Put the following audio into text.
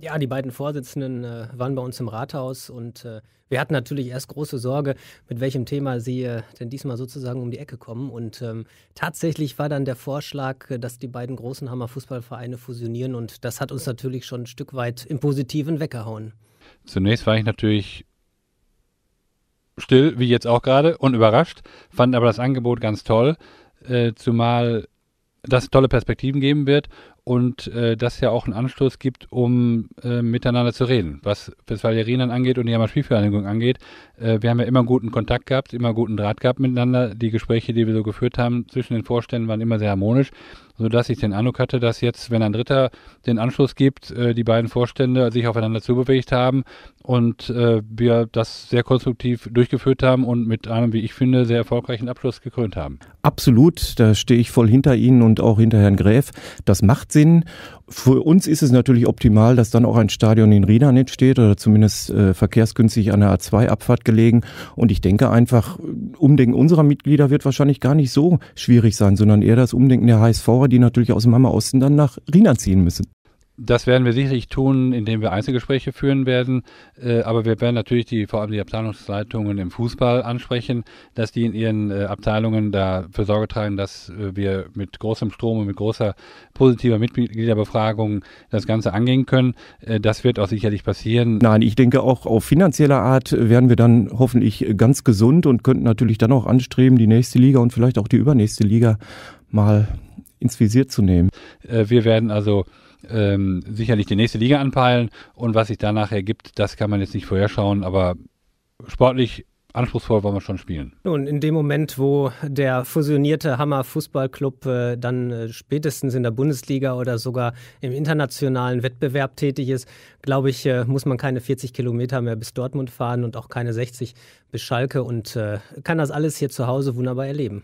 Ja, die beiden Vorsitzenden äh, waren bei uns im Rathaus und äh, wir hatten natürlich erst große Sorge, mit welchem Thema sie äh, denn diesmal sozusagen um die Ecke kommen. Und ähm, tatsächlich war dann der Vorschlag, äh, dass die beiden großen Hammer Fußballvereine fusionieren und das hat uns natürlich schon ein Stück weit im Positiven weggehauen. Zunächst war ich natürlich still, wie jetzt auch gerade, und überrascht, fand aber das Angebot ganz toll, äh, zumal dass es tolle Perspektiven geben wird und äh, dass ja auch einen Anschluss gibt, um äh, miteinander zu reden. Was Westfalerinen angeht und die Hammer Spielvereinigung angeht, äh, wir haben ja immer guten Kontakt gehabt, immer guten Draht gehabt miteinander. Die Gespräche, die wir so geführt haben zwischen den Vorständen, waren immer sehr harmonisch sodass ich den Eindruck hatte, dass jetzt, wenn ein Dritter den Anschluss gibt, äh, die beiden Vorstände sich aufeinander zubewegt haben und äh, wir das sehr konstruktiv durchgeführt haben und mit einem, wie ich finde, sehr erfolgreichen Abschluss gekrönt haben. Absolut, da stehe ich voll hinter Ihnen und auch hinter Herrn Gräf. Das macht Sinn für uns ist es natürlich optimal, dass dann auch ein Stadion in Riedernitz entsteht oder zumindest äh, verkehrsgünstig an der A2-Abfahrt gelegen. Und ich denke einfach, Umdenken unserer Mitglieder wird wahrscheinlich gar nicht so schwierig sein, sondern eher das Umdenken der HSVer, die natürlich aus dem Hammer Osten dann nach Riedern ziehen müssen. Das werden wir sicherlich tun, indem wir Einzelgespräche führen werden. Äh, aber wir werden natürlich die, vor allem die Abteilungsleitungen im Fußball ansprechen, dass die in ihren äh, Abteilungen dafür Sorge tragen, dass äh, wir mit großem Strom und mit großer positiver Mitgliederbefragung das Ganze angehen können. Äh, das wird auch sicherlich passieren. Nein, ich denke auch auf finanzieller Art werden wir dann hoffentlich ganz gesund und könnten natürlich dann auch anstreben, die nächste Liga und vielleicht auch die übernächste Liga mal ins Visier zu nehmen. Äh, wir werden also ähm, sicherlich die nächste Liga anpeilen und was sich danach ergibt, das kann man jetzt nicht vorherschauen, aber sportlich anspruchsvoll wollen wir schon spielen. Nun, in dem Moment, wo der fusionierte Hammer Fußballclub äh, dann äh, spätestens in der Bundesliga oder sogar im internationalen Wettbewerb tätig ist, glaube ich, äh, muss man keine 40 Kilometer mehr bis Dortmund fahren und auch keine 60 bis Schalke und äh, kann das alles hier zu Hause wunderbar erleben.